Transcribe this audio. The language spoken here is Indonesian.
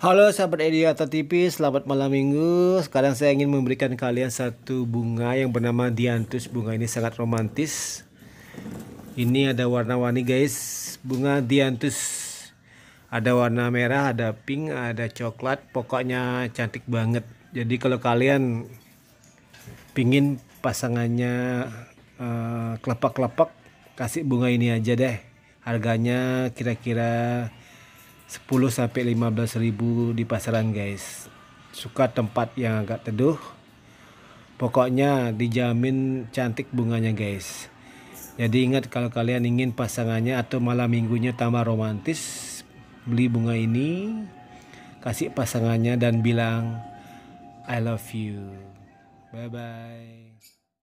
Halo sahabat Ediata TV, selamat malam minggu. Sekarang saya ingin memberikan kalian satu bunga yang bernama dianthus. Bunga ini sangat romantis. Ini ada warna-warni guys, bunga dianthus. Ada warna merah, ada pink, ada coklat. Pokoknya cantik banget. Jadi kalau kalian pingin pasangannya eh, kelepak kelepak uh, kasih bunga ini aja deh. Harganya kira-kira 10 sampai 15 ribu di pasaran guys suka tempat yang agak teduh pokoknya dijamin cantik bunganya guys jadi ingat kalau kalian ingin pasangannya atau malam minggunya tambah romantis beli bunga ini kasih pasangannya dan bilang I love you bye bye